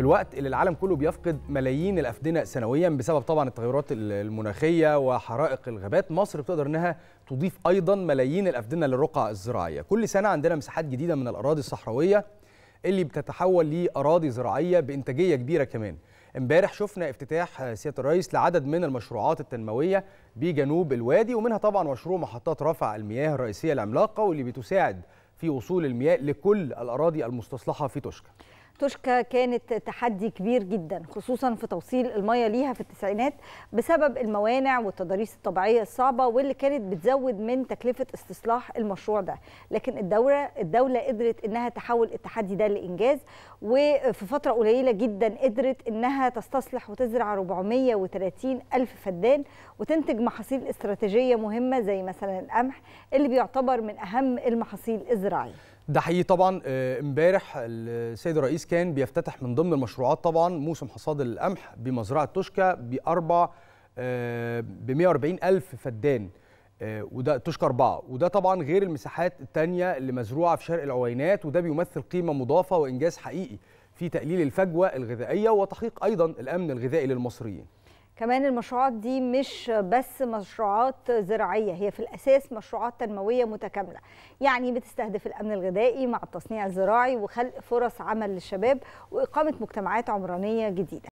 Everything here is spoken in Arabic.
في الوقت اللي العالم كله بيفقد ملايين الافدنه سنويا بسبب طبعا التغيرات المناخيه وحرائق الغابات مصر بتقدر انها تضيف ايضا ملايين الافدنه للرقعه الزراعيه كل سنه عندنا مساحات جديده من الاراضي الصحراويه اللي بتتحول لاراضي زراعيه بانتاجيه كبيره كمان امبارح شفنا افتتاح سياده الرئيس لعدد من المشروعات التنمويه بجنوب الوادي ومنها طبعا مشروع محطات رفع المياه الرئيسيه العملاقه واللي بتساعد في وصول المياه لكل الأراضي المستصلحة في توشكا توشكا كانت تحدي كبير جدا خصوصا في توصيل المياه ليها في التسعينات بسبب الموانع والتضاريس الطبيعيه الصعبه واللي كانت بتزود من تكلفه استصلاح المشروع ده لكن الدوله الدوله قدرت انها تحول التحدي ده لانجاز وفي فتره قليله جدا قدرت انها تستصلح وتزرع 430 الف فدان وتنتج محاصيل استراتيجيه مهمه زي مثلا القمح اللي بيعتبر من اهم المحاصيل الزراعيه الزراعي ده حقيقي طبعا آه، امبارح السيد الرئيس كان بيفتتح من ضمن المشروعات طبعا موسم حصاد القمح بمزرعه توشكا باربع ب 140 آه، الف فدان آه، وده توشكا أربعة وده طبعا غير المساحات الثانيه اللي مزروعة في شرق العوينات وده بيمثل قيمة مضافة وإنجاز حقيقي في تقليل الفجوة الغذائية وتحقيق أيضا الأمن الغذائي للمصريين كمان المشروعات دي مش بس مشروعات زراعية هي في الأساس مشروعات تنموية متكاملة يعني بتستهدف الأمن الغذائي مع التصنيع الزراعي وخلق فرص عمل للشباب وإقامة مجتمعات عمرانية جديدة